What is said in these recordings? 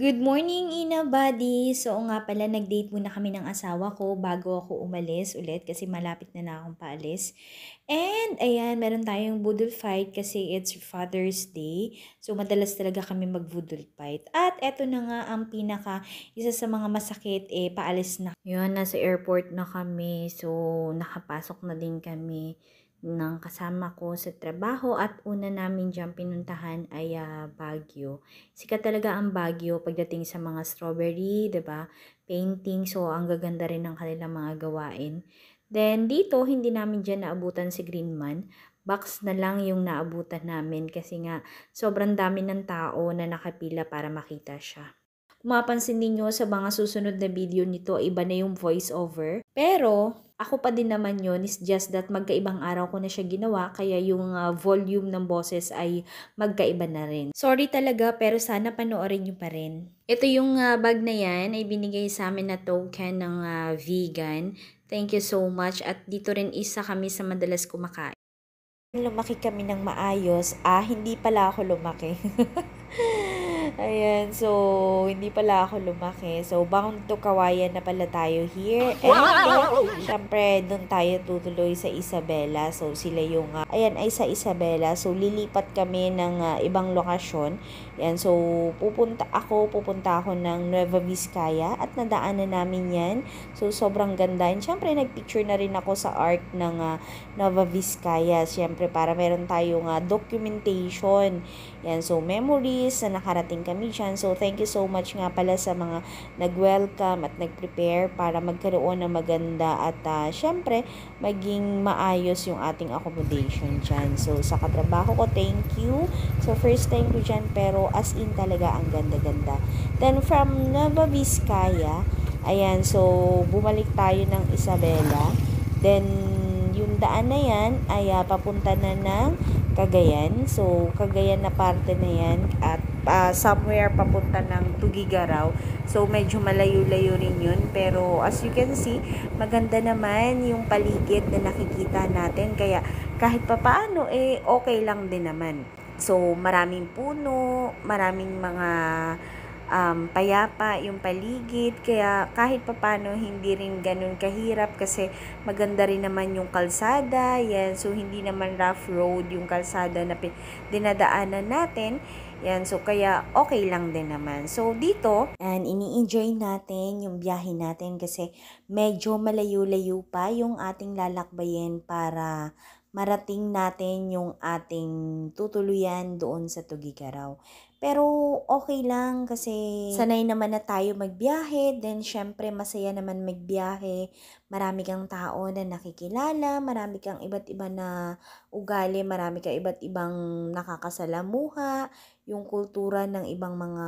Good morning, Ina Buddy! So, nga pala, nag-date muna kami ng asawa ko bago ako umalis ulit kasi malapit na na akong paalis. And, ayan, meron tayong boodle fight kasi it's Father's Day. So, madalas talaga kami mag-boodle fight. At, eto na nga ang pinaka, isa sa mga masakit, eh, paalis na. Yun, nasa airport na kami. So, nakapasok na din kami ng kasama ko sa trabaho at una namin dyan pinuntahan ay uh, Baguio. Sikat talaga ang Baguio pagdating sa mga strawberry, ba diba? painting, so ang gaganda rin ng kanilang mga gawain. Then dito, hindi namin dyan naabutan si Greenman. Box na lang yung naabutan namin kasi nga sobrang dami ng tao na nakapila para makita siya. Kung mapansin ninyo sa mga susunod na video nito, iba na yung voiceover. Pero, ako pa din naman yon is just that magkaibang araw ko na siya ginawa, kaya yung uh, volume ng boses ay magkaiba na rin. Sorry talaga, pero sana panoorin nyo pa rin. Ito yung uh, bag na yan ay binigay sa amin na token ng uh, vegan. Thank you so much at dito rin isa kami sa madalas kumakain lumaki kami ng maayos, ah, hindi pala ako lumaki. Ayan, so, hindi pala ako lumaki. So, bound to Kawayan na pala tayo here. And, wow! syempre, doon tayo tutuloy sa Isabela. So, sila yung, uh, ayan, ay sa Isabela. So, lilipat kami ng uh, ibang lokasyon yan, so pupunta ako, pupunta ako ng Nueva Vizcaya at nadaanan namin yan. So sobrang ganda. And syempre nagpicture na rin ako sa art ng uh, Nueva Vizcaya. Syempre para meron tayong uh, documentation. Yan, so memories na nakarating kami dyan. So thank you so much nga pala sa mga nag-welcome at nag-prepare para magkaroon ng maganda at uh, syempre maging maayos yung ating accommodation dyan. So sa katrabaho ko, thank you. So first time ko dyan pero As in talaga ang ganda-ganda. Then from Nueva Vizcaya, ayan, so bumalik tayo ng Isabela. Then yung daan na yan ay uh, papunta na ng Cagayan. So Cagayan na parte na yan at uh, somewhere papunta ng Tugigaraw. So, medyo malayo-layo rin yun. Pero, as you can see, maganda naman yung paligid na nakikita natin. Kaya, kahit papaano, eh, okay lang din naman. So, maraming puno, maraming mga um, payapa yung paligid. Kaya kahit papano hindi rin ganun kahirap kasi maganda rin naman yung kalsada. Yan, so hindi naman rough road yung kalsada na dinadaanan natin. Yan, so kaya okay lang din naman. So dito, and ini-enjoy natin yung biyahe natin kasi medyo malayo-layo pa yung ating lalakbayin para marating natin yung ating tutuluyan doon sa Tugigaraw. Pero okay lang kasi sanay naman na tayo magbiyahe, then syempre masaya naman magbiyahe. Marami kang tao na nakikilala, marami kang iba't iba na ugali, marami kang iba't ibang nakakasalamuha, yung kultura ng ibang mga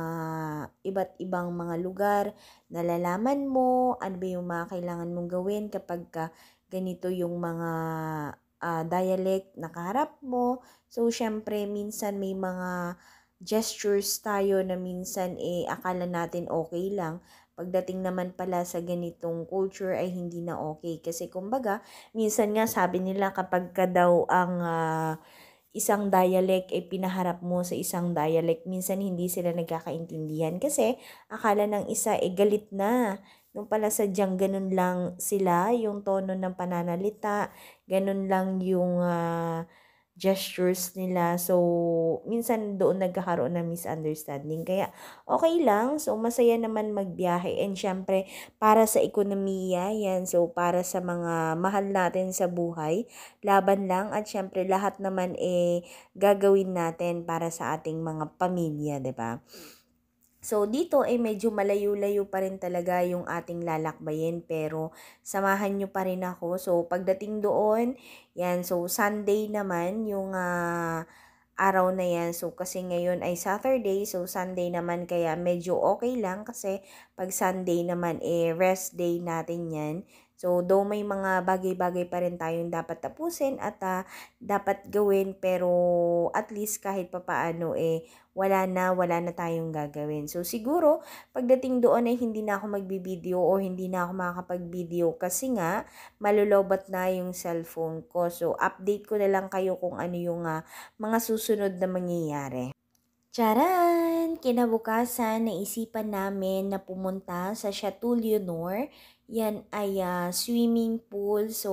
iba't ibang mga lugar, nalalaman mo ano ba yung mga kailangan mong gawin kapag ka ganito yung mga uh, dialect na kaharap mo. So, syempre, minsan may mga gestures tayo na minsan eh, akala natin okay lang. Pagdating naman pala sa ganitong culture ay hindi na okay. Kasi kumbaga, minsan nga sabi nila kapag ka daw ang... Uh, isang dialect ay eh, pinaharap mo sa isang dialect, minsan hindi sila nagkakaintindihan kasi akala ng isa ay eh, galit na Nung pala sadyang ganun lang sila, yung tono ng pananalita, ganun lang yung uh, gestures nila. So, minsan doon nagkakaroon ng misunderstanding. Kaya, okay lang. So, masaya naman magbiyahe. And syempre, para sa ekonomiya, yan. So, para sa mga mahal natin sa buhay, laban lang. At syempre, lahat naman eh, gagawin natin para sa ating mga pamilya, ba diba? So dito ay medyo malayo-layo pa rin talaga yung ating lalakbayin pero samahan nyo pa rin ako. So pagdating doon, yan so Sunday naman yung uh, araw na yan. So kasi ngayon ay Saturday, so Sunday naman kaya medyo okay lang kasi pag Sunday naman eh rest day natin yan. So, though may mga bagay-bagay pa rin tayong dapat tapusin at uh, dapat gawin, pero at least kahit papaano eh, wala na, wala na tayong gagawin. So, siguro, pagdating doon ay hindi na ako magbibideo o hindi na ako makakapag-video kasi nga, malulobat na yung cellphone ko. So, update ko na lang kayo kung ano yung uh, mga susunod na mangyayari. Charan! Kinabukasan, naisipan namin na pumunta sa Chateau Leonor, yan ay uh, swimming pool. So,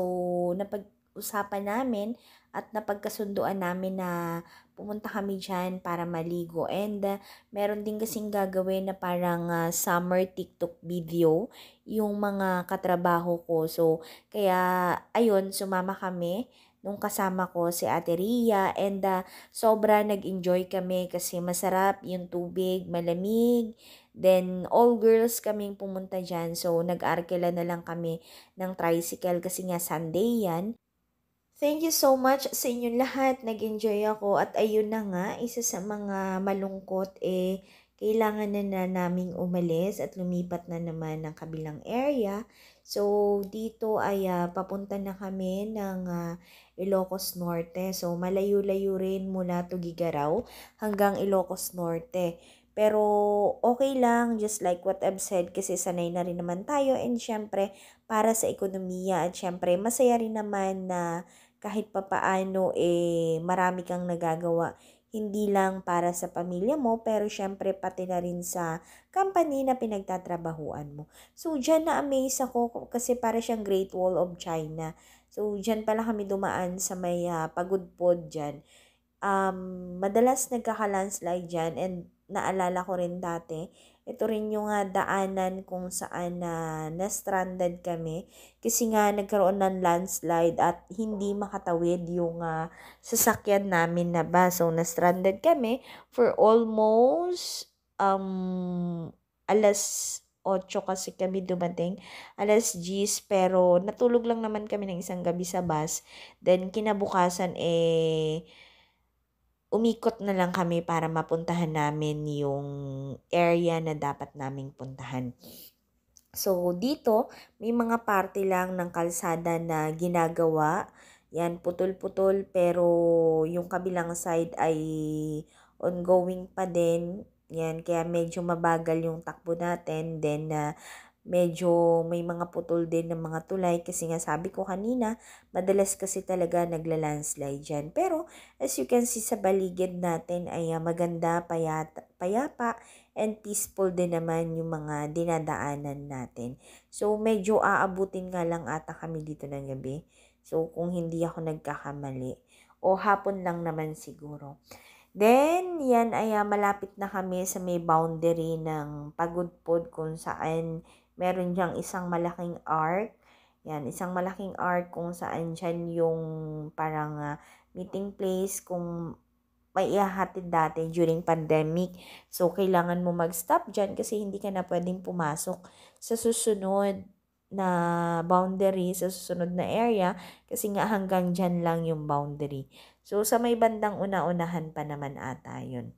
napag-usapan namin at napagkasunduan namin na pumunta kami dyan para maligo. And uh, meron din kasing gagawin na parang uh, summer TikTok video yung mga katrabaho ko. So, kaya ayun, sumama kami nung kasama ko si Ate Ria and uh, sobra nag-enjoy kami kasi masarap yung tubig, malamig. Then all girls kaming pumunta dyan so nag-arkela na lang kami ng tricycle kasi nga Sunday yan. Thank you so much sa inyong lahat. Nag-enjoy ako at ayun na nga, isa sa mga malungkot eh kailangan na na naming umalis at lumipat na naman ng kabilang area So, dito ay uh, papunta na kami ng uh, Ilocos Norte. So, malayo-layo rin mula Tugigaraw hanggang Ilocos Norte. Pero okay lang, just like what I've said, kasi sanay na rin naman tayo and syempre para sa ekonomiya at syempre masaya rin naman na kahit papaano eh marami kang nagagawa hindi lang para sa pamilya mo, pero syempre pati na rin sa company na pinagtatrabahuan mo. So, dyan na-amaze ako kasi para siyang Great Wall of China. So, dyan pala kami dumaan sa may uh, ah, pagudpod dyan. Um, madalas nagkaka-landslide dyan and naalala ko rin dati, ito rin yung uh, daanan kung saan uh, na-stranded kami kasi nga nagkaroon ng landslide at hindi makatawid yung uh, sasakyan namin na ba. So, na-stranded kami for almost um, alas 8 kasi kami dumating, alas 10, pero natulog lang naman kami ng isang gabi sa bus. Then, kinabukasan eh, umikot na lang kami para mapuntahan namin yung area na dapat naming puntahan. So, dito, may mga parte lang ng kalsada na ginagawa. Yan, putol-putol, pero yung kabilang side ay ongoing pa din. Yan, kaya medyo mabagal yung takbo natin. Then, uh, medyo may mga putol din ng mga tulay kasi nga sabi ko kanina, madalas kasi talaga nagla-landslide dyan. Pero as you can see sa baligid natin ay ah, maganda, payata, payapa, and peaceful din naman yung mga dinadaanan natin. So medyo aabutin nga lang ata kami dito ng gabi. So kung hindi ako nagkakamali. O hapon lang naman siguro. Then, yan ay uh, malapit na kami sa may boundary ng pagudpod kung saan meron diyang isang malaking arc. Yan, isang malaking arc kung saan dyan yung parang uh, meeting place kung may ihahatid dati during pandemic. So, kailangan mo mag-stop dyan kasi hindi ka na pwedeng pumasok sa susunod na boundary, sa susunod na area kasi nga hanggang dyan lang yung boundary. So, sa may bandang una-unahan pa naman ata yun.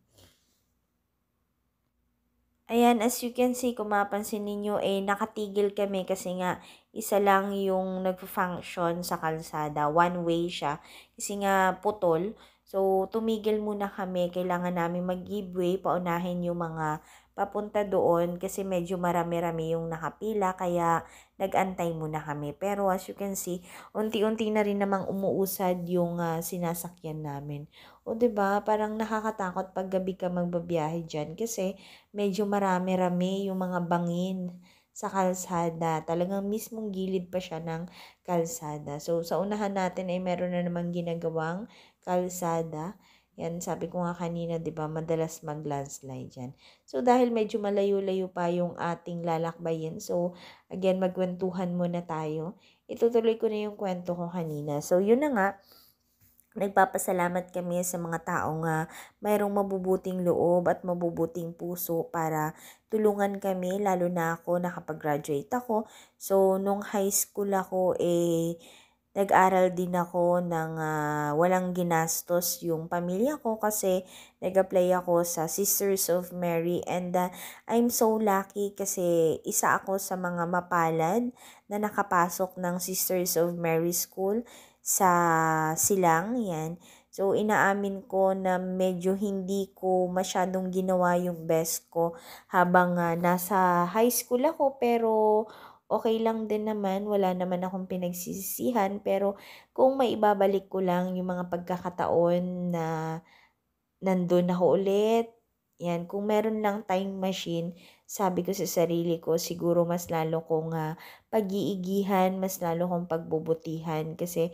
Ayan, as you can see, kung mapansin ninyo, eh, nakatigil kami kasi nga, isa lang yung nagpa-function sa kalsada. One-way siya. Kasi nga, putol. So, tumigil muna kami. Kailangan namin mag give way, paunahin yung mga papunta doon kasi medyo marami-rami yung nakapila. Kaya, nagantay muna kami. Pero as you can see, unti-unti na rin namang umuusad yung uh, sinasakyan namin. O ba diba, parang nakakatakot pag gabi ka magbabiyahe dyan kasi medyo marami-rami yung mga bangin sa kalsada. Talagang mismong gilid pa siya ng kalsada. So, sa unahan natin ay meron na namang ginagawang kalsada. Yan, sabi ko nga kanina, di ba, madalas mag-landslide yan. So, dahil medyo malayo-layo pa yung ating lalakbayin, so, again, magwentuhan muna tayo. Itutuloy ko na yung kwento ko kanina. So, yun na nga, nagpapasalamat kami sa mga taong uh, mayroong mabubuting loob at mabubuting puso para tulungan kami, lalo na ako, nakapag-graduate ako. So, nung high school ako, eh, nag-aral din ako ng uh, walang ginastos yung pamilya ko kasi nag-apply ako sa Sisters of Mary and uh, I'm so lucky kasi isa ako sa mga mapalad na nakapasok ng Sisters of Mary School sa silang yan. So, inaamin ko na medyo hindi ko masyadong ginawa yung best ko habang uh, nasa high school ako pero okay lang din naman, wala naman akong pinagsisisihan, pero kung may ibabalik ko lang yung mga pagkakataon na nandun ako ulit, yan, kung meron lang time machine, sabi ko sa sarili ko, siguro mas lalo kong uh, pag-iigihan, mas lalo kong pagbubutihan kasi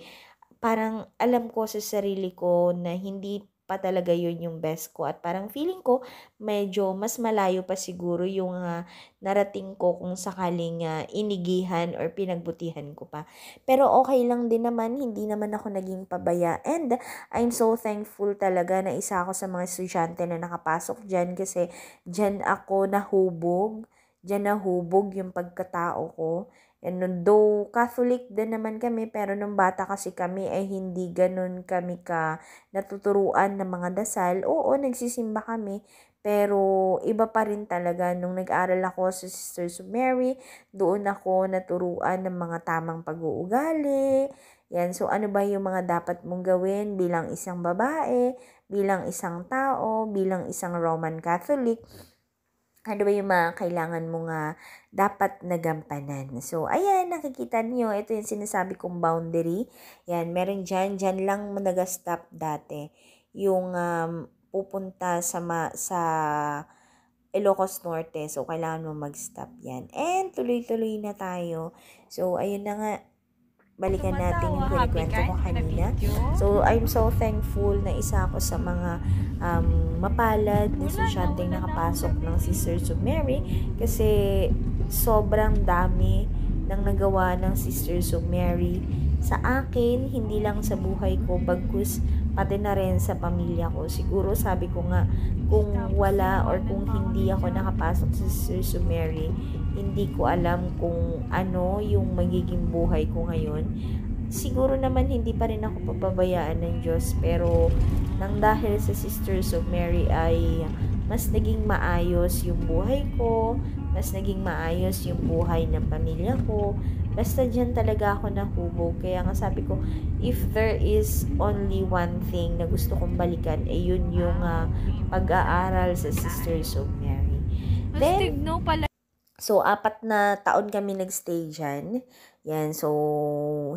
parang alam ko sa sarili ko na hindi pa talaga yun yung best ko. At parang feeling ko, medyo mas malayo pa siguro yung uh, narating ko kung sakaling uh, inigihan or pinagbutihan ko pa. Pero okay lang din naman, hindi naman ako naging pabaya. And I'm so thankful talaga na isa ako sa mga estudyante na nakapasok dyan kasi dyan ako nahubog. Dyan nahubog yung pagkatao ko And though Catholic din naman kami, pero nung bata kasi kami ay hindi ganun kami ka natuturuan ng mga dasal. Oo, nagsisimba kami, pero iba pa rin talaga nung nag-aral ako sa Sisters of Mary, doon ako naturuan ng mga tamang pag-uugali. Yan, so ano ba yung mga dapat mong gawin bilang isang babae, bilang isang tao, bilang isang Roman Catholic? ano ba yung mga kailangan mo nga dapat nagampanan. So, ayan, nakikita niyo ito yung sinasabi kong boundary. Yan, meron dyan, dyan lang mo nag-stop dati. Yung um, pupunta sa, ma, sa Ilocos Norte. So, kailangan mo mag-stop yan. And, tuloy-tuloy na tayo. So, ayun na nga, balikan natin yung kwento ko kanina. So, I'm so thankful na isa ako sa mga um, mapalad na susyanteng nakapasok ng Sisters of Mary kasi sobrang dami ng nagawa ng Sisters of Mary sa akin, hindi lang sa buhay ko, bagkus pati na rin sa pamilya ko. Siguro sabi ko nga, kung wala or kung hindi ako nakapasok sa Sister Mary, hindi ko alam kung ano yung magiging buhay ko ngayon. Siguro naman hindi pa rin ako papabayaan ng Diyos pero nang dahil sa Sisters of Mary ay mas naging maayos yung buhay ko, mas naging maayos yung buhay ng pamilya ko, Basta dyan talaga ako nahubog. Kaya nga sabi ko, if there is only one thing na gusto kong balikan, ay eh, yun yung uh, pag-aaral sa Sisters of Mary. Then, so apat na taon kami nagstay dyan. Yan, so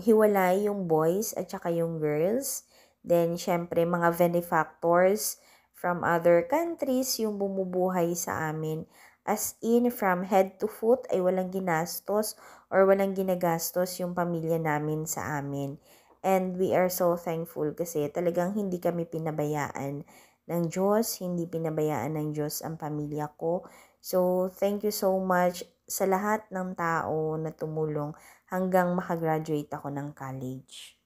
hiwalay yung boys at saka yung girls. Then, syempre, mga benefactors from other countries yung bumubuhay sa amin. As in, from head to foot ay walang ginastos or walang ginagastos yung pamilya namin sa amin. And we are so thankful kasi talagang hindi kami pinabayaan ng Diyos, hindi pinabayaan ng Diyos ang pamilya ko. So, thank you so much sa lahat ng tao na tumulong hanggang makagraduate ako ng college.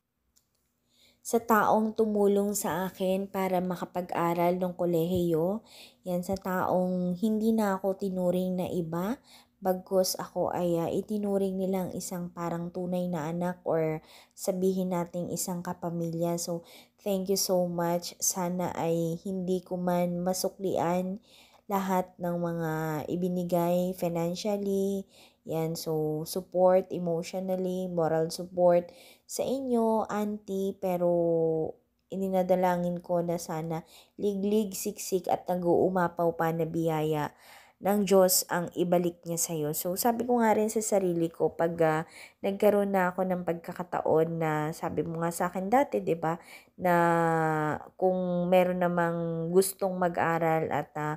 Sa taong tumulong sa akin para makapag-aral ng kolehiyo, yan sa taong hindi na ako tinuring na iba Bagkus ako ay uh, itinuring nilang isang parang tunay na anak or sabihin nating isang kapamilya. So, thank you so much. Sana ay hindi ko man masuklian lahat ng mga ibinigay financially, yan, so support emotionally, moral support sa inyo, auntie, pero ininadalangin ko na sana liglig, siksik at nag-uumapaw pa na biyaya ng Diyos ang ibalik niya sa iyo. So sabi ko nga rin sa sarili ko pag uh, nagkaroon na ako ng pagkakataon na sabi mo nga sa akin dati, 'di ba, na kung meron namang gustong mag-aral at uh,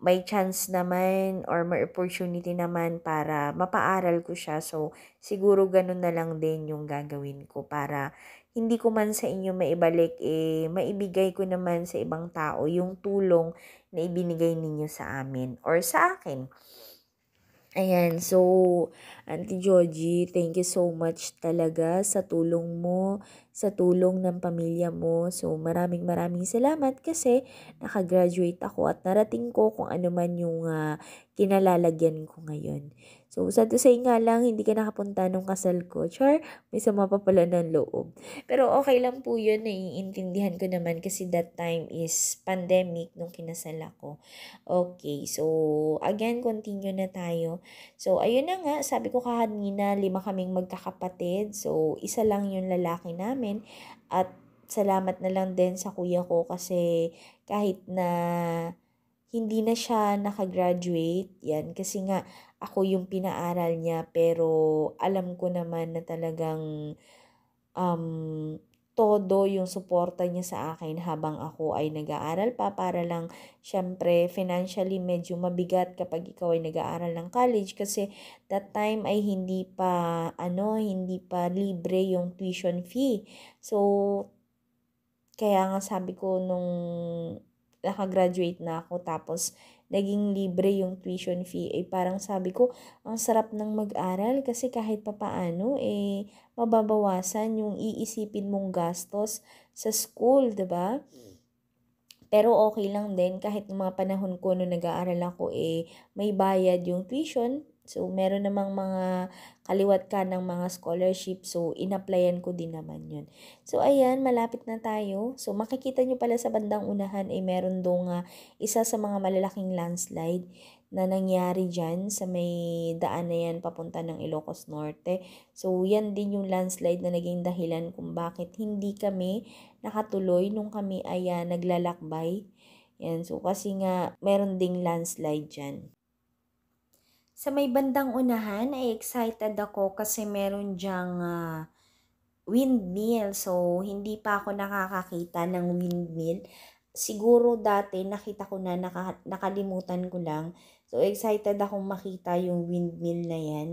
may chance naman or may opportunity naman para mapaaral ko siya. So, siguro ganun na lang din yung gagawin ko para hindi ko man sa inyo maibalik, eh, maibigay ko naman sa ibang tao yung tulong na ibinigay ninyo sa amin or sa akin. Ayan, so, Auntie Georgie, thank you so much talaga sa tulong mo, sa tulong ng pamilya mo. So maraming maraming salamat kasi nakagraduate ako at narating ko kung ano man yung uh, kinalalagyan ko ngayon. So sa to say nga lang, hindi ka nakapunta nung kasal ko. Char, may sama pa pala ng loob. Pero okay lang po yun, naiintindihan ko naman kasi that time is pandemic nung kinasal ako. Okay, so again, continue na tayo. So ayun na nga, sabi ko kanina, lima kaming magkakapatid. So isa lang yung lalaki namin namin. At salamat na lang din sa kuya ko kasi kahit na hindi na siya nakagraduate, yan, kasi nga ako yung pinaaral niya pero alam ko naman na talagang um, todo yung suporta niya sa akin habang ako ay nag-aaral pa para lang syempre financially medyo mabigat kapag ikaw ay nag-aaral ng college kasi that time ay hindi pa ano hindi pa libre yung tuition fee. So kaya nga sabi ko nung nakagraduate na ako tapos naging libre yung tuition fee. Eh, parang sabi ko, ang sarap ng mag-aral kasi kahit papaano, eh, mababawasan yung iisipin mong gastos sa school, ba diba? Pero okay lang din kahit mga panahon ko nung nag-aaral ako eh may bayad yung tuition So, meron namang mga kaliwat ka ng mga scholarship. So, inapplyan ko din naman yun. So, ayan, malapit na tayo. So, makikita nyo pala sa bandang unahan ay eh, meron dong uh, isa sa mga malalaking landslide na nangyari dyan sa may daan na yan papunta ng Ilocos Norte. So, yan din yung landslide na naging dahilan kung bakit hindi kami nakatuloy nung kami ay uh, naglalakbay. Yan, so kasi nga meron ding landslide dyan. Sa may bandang unahan, ay excited ako kasi meron diyang uh, ah, windmill. So, hindi pa ako nakakakita ng windmill. Siguro dati nakita ko na, naka, nakalimutan ko lang. So, excited akong makita yung windmill na yan.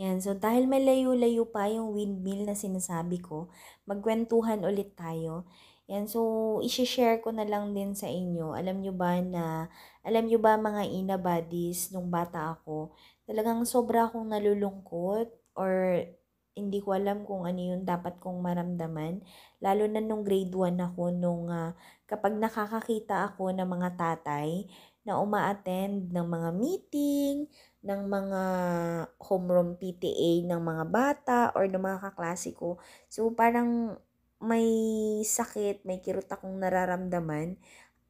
Yan, so dahil malayo-layo pa yung windmill na sinasabi ko, magkwentuhan ulit tayo. Yan, so, isi-share ko na lang din sa inyo. Alam nyo ba na, alam nyo ba mga ina buddies, nung bata ako, talagang sobra akong nalulungkot or hindi ko alam kung ano yung dapat kong maramdaman. Lalo na nung grade 1 ako, nung uh, kapag nakakakita ako ng mga tatay na umaattend ng mga meeting, ng mga homeroom PTA ng mga bata or ng mga kaklase ko. So, parang may sakit, may kirot akong nararamdaman,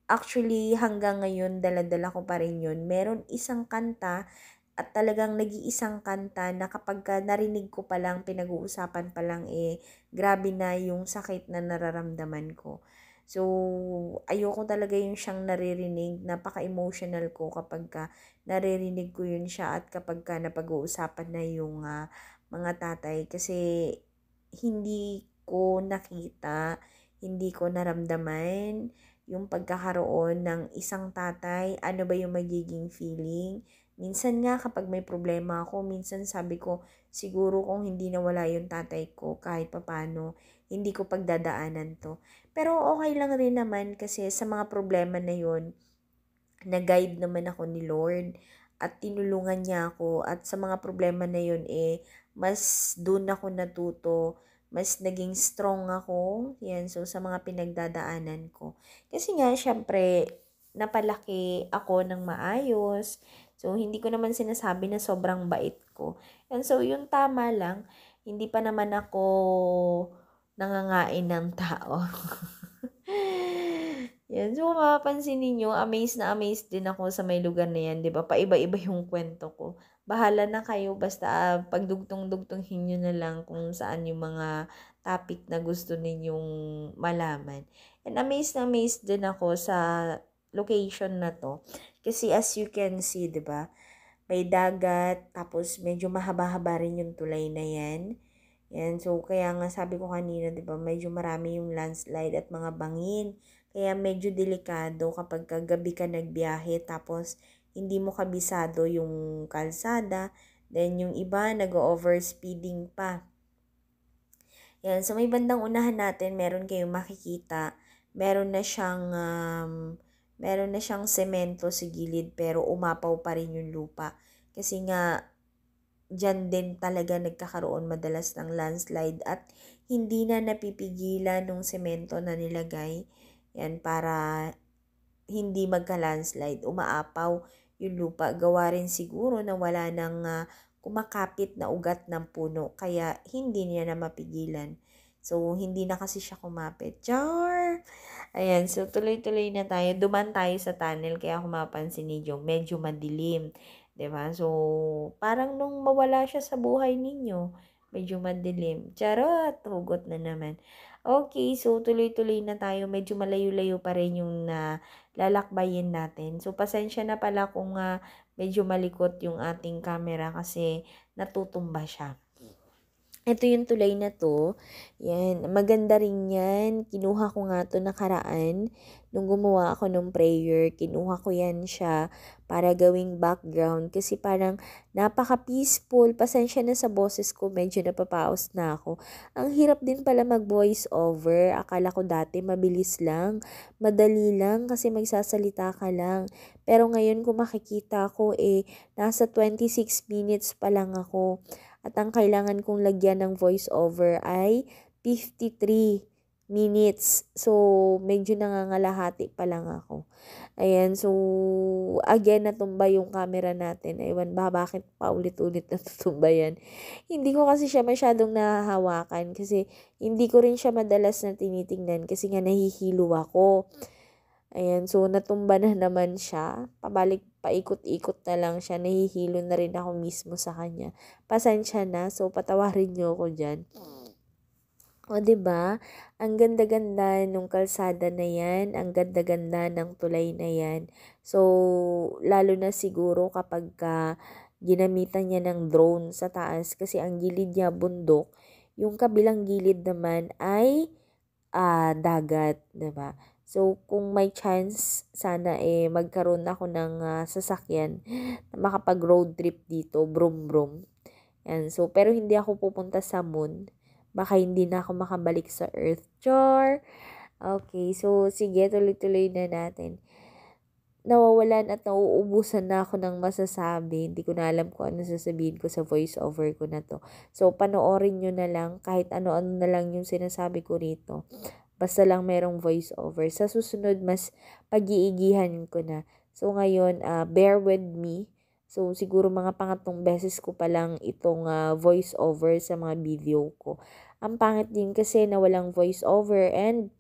actually hanggang ngayon daladala ko pa rin yun. Meron isang kanta at talagang nag-iisang kanta na kapag narinig ko pa lang, pinag-uusapan pa lang eh, grabe na yung sakit na nararamdaman ko. So, ayoko talaga yung siyang naririnig. Napaka-emotional ko kapag ka naririnig ko yun siya at kapag ka napag-uusapan na yung uh, mga tatay. Kasi hindi ko nakita, hindi ko naramdaman yung pagkakaroon ng isang tatay, ano ba yung magiging feeling. Minsan nga kapag may problema ako, minsan sabi ko, siguro kung hindi nawala yung tatay ko kahit papano, hindi ko pagdadaanan to. Pero okay lang rin naman kasi sa mga problema na yun, nag guide naman ako ni Lord at tinulungan niya ako at sa mga problema na yun eh, mas doon ako natuto mas naging strong ako. Yan, so sa mga pinagdadaanan ko. Kasi nga, syempre, napalaki ako ng maayos. So, hindi ko naman sinasabi na sobrang bait ko. And so, yung tama lang, hindi pa naman ako nangangain ng tao. yan. So, mapapansin ninyo, amazed na amazed din ako sa may lugar na yan, di ba? Paiba-iba yung kwento ko bahala na kayo basta uh, ah, pagdugtong-dugtonghin nyo na lang kung saan yung mga topic na gusto ninyong malaman. And amazed na amazed din ako sa location na to. Kasi as you can see, di ba, may dagat, tapos medyo mahaba-haba rin yung tulay na yan. Yan, so kaya nga sabi ko kanina, di ba, medyo marami yung landslide at mga bangin. Kaya medyo delikado kapag kagabi ka nagbiyahe, tapos hindi mo kabisado yung kalsada. Then, yung iba, nag-overspeeding pa. Yan, so may bandang unahan natin, meron kayong makikita. Meron na siyang, um, meron na siyang semento sa gilid, pero umapaw pa rin yung lupa. Kasi nga, diyan din talaga nagkakaroon madalas ng landslide at hindi na napipigilan ng semento na nilagay yan para hindi magka-landslide, umaapaw yung lupa. Gawa rin siguro na wala nang uh, kumakapit na ugat ng puno, kaya hindi niya na mapigilan. So, hindi na kasi siya kumapit. Char! Ayan, so tuloy-tuloy na tayo. Duman tayo sa tunnel, kaya kumapansin ni medyo madilim. ba diba? So, parang nung mawala siya sa buhay ninyo, medyo madilim. Charot! Hugot na naman. Okay, so tuloy-tuloy na tayo. Medyo malayo-layo pa rin yung na uh, lalakbayin natin. So, pasensya na pala kung uh, medyo malikot yung ating camera kasi natutumba siya. Ito yung tulay na to. Yan. Maganda rin yan. Kinuha ko nga to nakaraan. Nung gumawa ako ng prayer, kinuha ko yan siya para gawing background kasi parang napaka-peaceful. Pasensya na sa boses ko, medyo napapaos na ako. Ang hirap din pala mag-voice over. Akala ko dati mabilis lang, madali lang kasi magsasalita ka lang. Pero ngayon kung makikita ko eh, nasa 26 minutes pa lang ako. At ang kailangan kong lagyan ng voice over ay 53 minutes. So, medyo nangangalahati pa lang ako. Ayan, so, again, natumba yung camera natin. Ewan ba, bakit pa ulit-ulit natutumba yan? Hindi ko kasi siya masyadong nahahawakan kasi hindi ko rin siya madalas na tinitingnan kasi nga nahihilo ako. Ayan, so natumba na naman siya. Pabalik, paikot-ikot na lang siya. Nahihilo na rin ako mismo sa kanya. Pasensya na, so patawarin niyo ako dyan. Mm. O, ba diba? Ang ganda-ganda nung kalsada na yan, ang ganda-ganda ng tulay na yan. So, lalo na siguro kapag ka ginamitan niya ng drone sa taas kasi ang gilid niya bundok, yung kabilang gilid naman ay uh, dagat, ba diba? So, kung may chance, sana eh, magkaroon ako ng uh, sasakyan na makapag road trip dito, brum brum. Yan, so, pero hindi ako pupunta sa moon baka hindi na ako makabalik sa earth. Char! Okay, so sige, tuloy-tuloy na natin. Nawawalan at nauubusan na ako ng masasabi. Hindi ko na alam kung ano sasabihin ko sa voiceover ko na to. So, panoorin nyo na lang kahit ano-ano na lang yung sinasabi ko rito. Basta lang merong voiceover. Sa susunod, mas pag-iigihan ko na. So, ngayon, uh, bear with me So, siguro mga pangatong beses ko pa lang itong uh, voice-over sa mga video ko. Ang pangit din kasi na walang voice-over and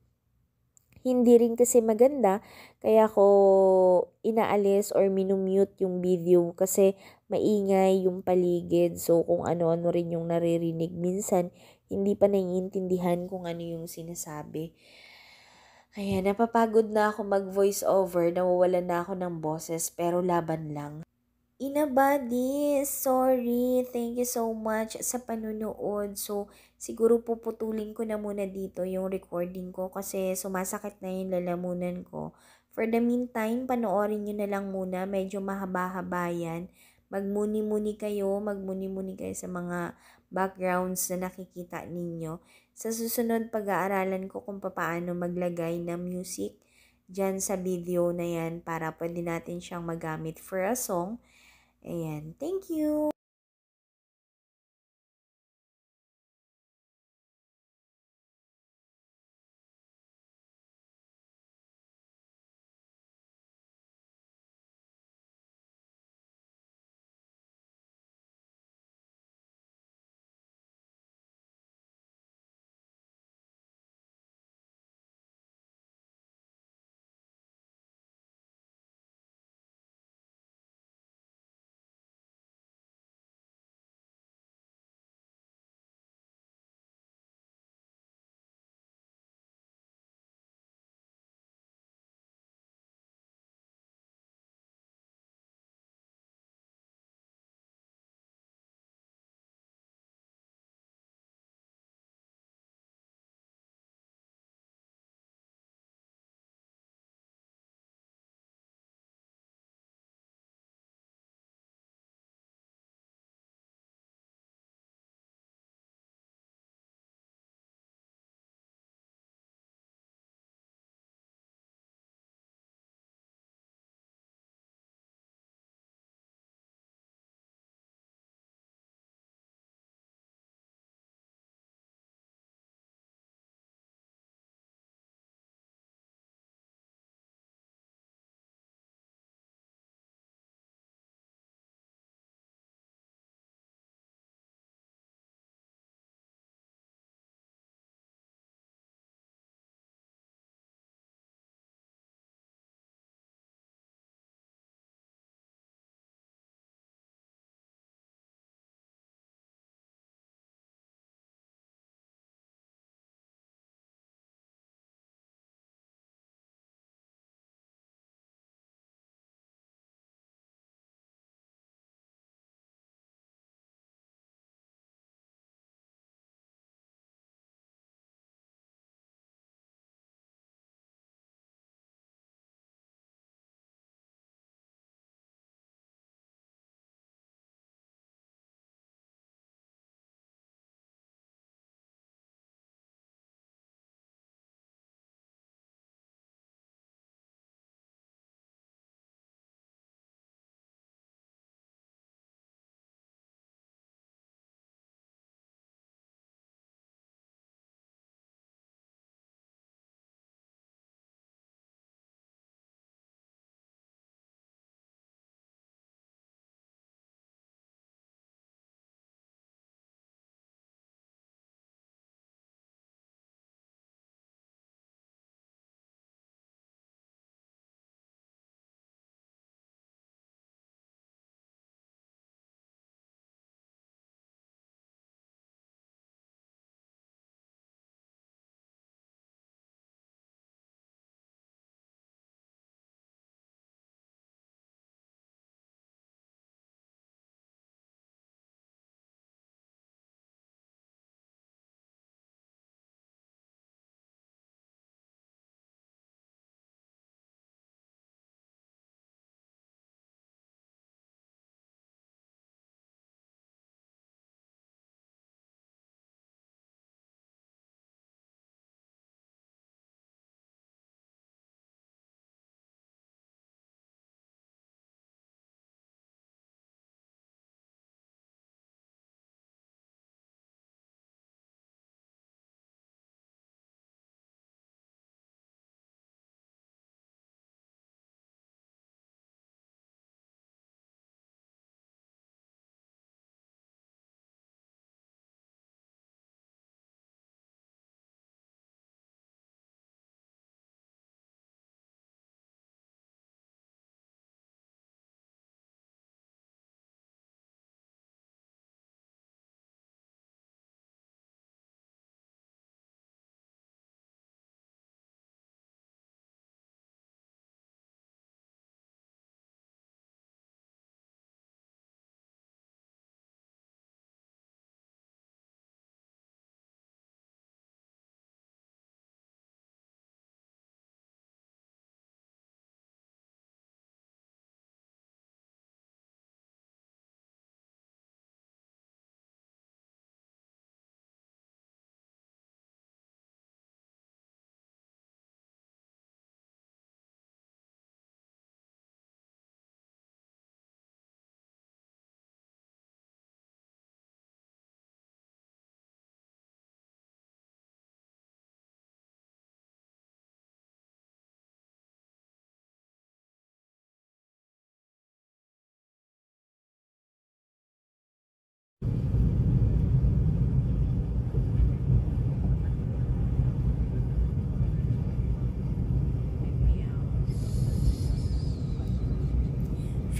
hindi rin kasi maganda. Kaya ko inaalis or minumute yung video kasi maingay yung paligid. So, kung ano-ano rin yung naririnig. Minsan, hindi pa naiintindihan kung ano yung sinasabi. Kaya napapagod na ako mag-voice over, nawawalan na ako ng boses, pero laban lang. Ina Inabadis, sorry. Thank you so much sa panunood. So, siguro puputulin ko na muna dito yung recording ko kasi sumasakit na yung lalamunan ko. For the meantime, panoorin nyo na lang muna. Medyo mahaba-haba yan. Magmuni-muni kayo, magmuni-muni kayo sa mga backgrounds na nakikita ninyo. Sa susunod, pag-aaralan ko kung paano maglagay ng music dyan sa video na yan para pwede natin siyang magamit for a song And Thank you.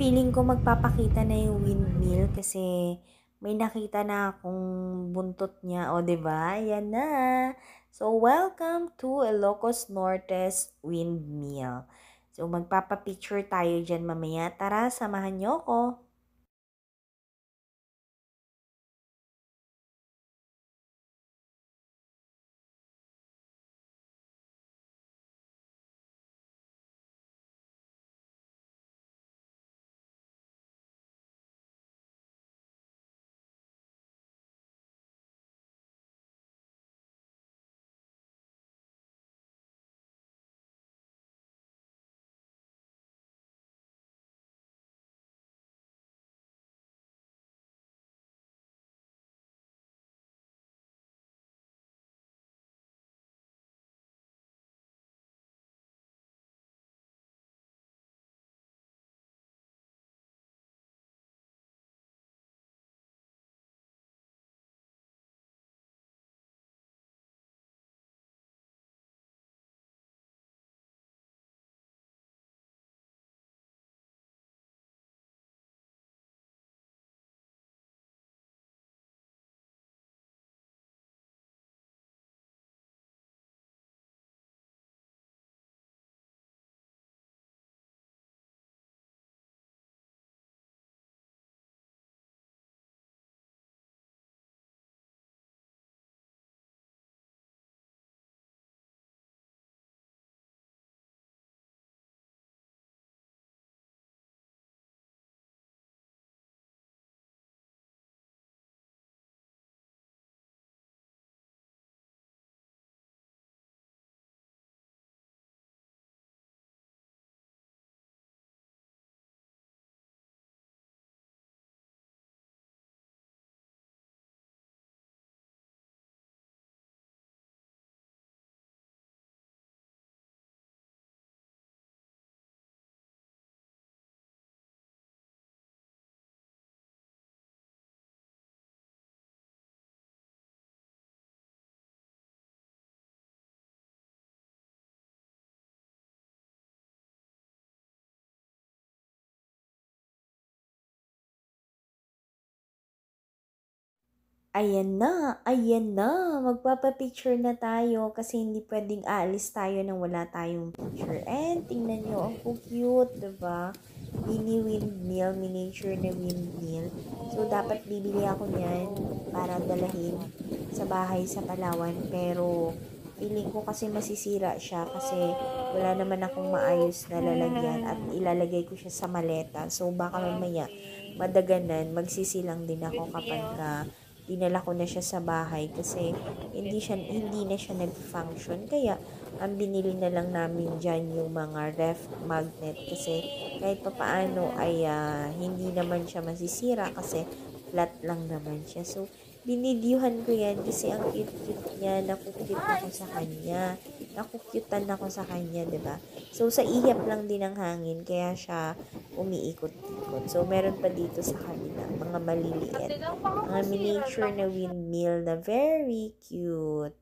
feeling ko magpapakita na yung windmill kasi may nakita na akong buntot niya. O, ba diba? Yan na. So, welcome to Ilocos Nortes Windmill. So, magpapapicture tayo dyan mamaya. Tara, samahan niyo ko. Ayan na, ayan na, magpapapicture na tayo kasi hindi pwedeng aalis tayo nang wala tayong picture. And tingnan nyo, ang oh, cute, diba? Mini windmill, miniature na windmill. So, dapat bibili ako niyan para dalahin sa bahay sa Palawan. Pero, feeling ko kasi masisira siya kasi wala naman akong maayos na lalagyan at ilalagay ko siya sa maleta. So, baka mamaya madaganan, magsisilang din ako kapag ka uh, dinala ko na siya sa bahay kasi hindi siya hindi na siya nag-function kaya ang binili na lang namin diyan yung mga ref magnet kasi kahit paano ay uh, hindi naman siya masisira kasi flat lang naman siya so binidyuhan ko yan kasi ang cute-cute niya, nakukute ako sa kanya, nakukutan ako sa kanya, ba diba? So, sa ihip lang din ang hangin, kaya siya umiikot-ikot. So, meron pa dito sa kanila, mga maliliit, mga miniature na windmill na very cute.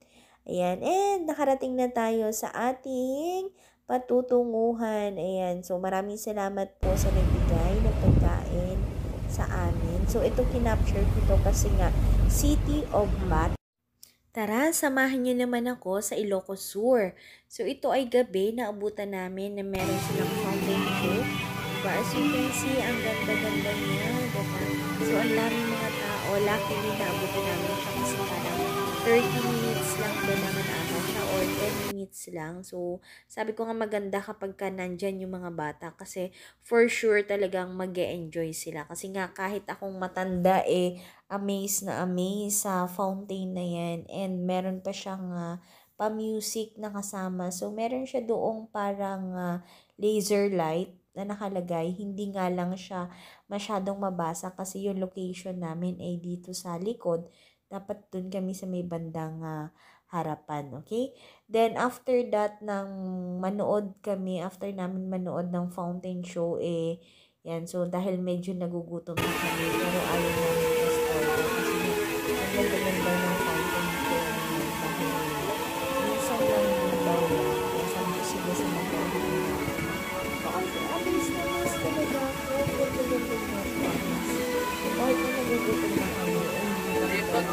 Ayan, and nakarating na tayo sa ating patutunguhan. Ayan, so maraming salamat po sa nagbigay ng pagkain sa amin. So, ito kinapture ko to kasi nga, City of mm. Bat. Tara, samahan niyo naman ako sa Ilocos Sur. So, ito ay gabi na abutan namin na meron silang fountain show. Diba? As you can see, ang ganda-ganda niya. Diba? So, ang dami mga tao. Lucky na naabutan namin siya kasi parang 30 minutes lang din naman or 10 minutes lang. So, sabi ko nga maganda kapag ka nandyan yung mga bata kasi for sure talagang mag enjoy sila. Kasi nga kahit akong matanda eh, amazed na amazed sa fountain na yan. And meron pa siyang uh, pa-music na kasama. So, meron siya doong parang uh, laser light na nakalagay. Hindi nga lang siya masyadong mabasa kasi yung location namin ay dito sa likod dapat dun kami sa may bandang uh, harapan, okay? Then, after that, nang manood kami, after namin manood ng fountain show, eh, yan, so, dahil medyo nagugutom na kami, pero ayaw namin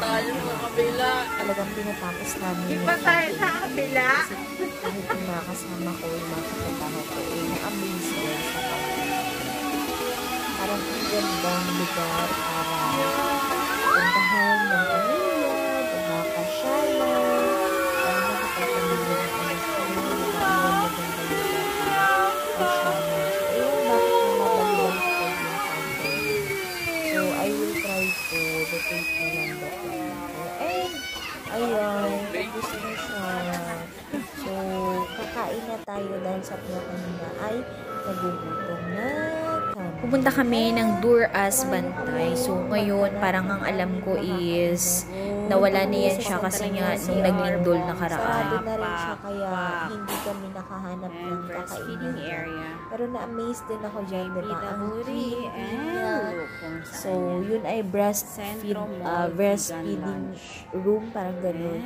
tayo sa kabila. Talagang pinatapos namin. Di ba tayo sa kabila? Kahit yung mga ko, yung mga kapataho ko, yung eh, amaze ko sa kabila. Parang ang gandang lugar para puntahan ng ano, Ayun, tapos na siya. So, kakain na tayo dahil sa kanina ay nagugutom na kami. Pupunta kami ng Duras Bantay. So, ngayon, parang ang alam ko is nawala na yan siya kasi nga nung naglindol na karaan. Sa na rin siya kaya hindi kami nakahanap ng kakainin niya. Pero na-amaze din ako dyan, di ba? Ang So, yun ay breastfeed, uh, ah, breastfeeding room, parang ganun.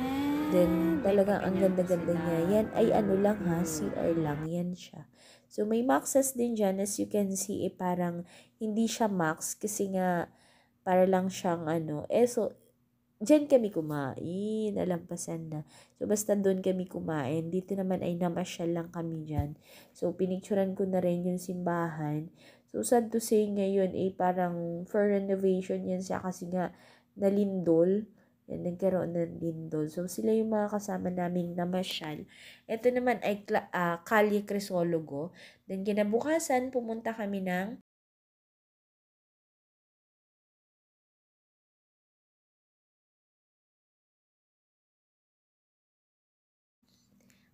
Then, talagang ang ganda-ganda niya. Yan ay mm-hmm. ano lang ha, CR lang. Yan siya. So, may maxes din dyan. As you can see, eh, parang hindi siya max kasi nga para lang siyang ano. Eh, so, Diyan kami kumain, nalampasan na. So, basta doon kami kumain. Dito naman ay namasyal lang kami dyan. So, pinicturan ko na rin yung simbahan. So, sad to say ngayon, eh, parang for renovation yan siya kasi nga nalindol. Yan, nagkaroon ng lindol. So, sila yung mga kasama naming namasyal. Ito naman ay uh, ah, Kalye Crisologo. Then, kinabukasan, pumunta kami ng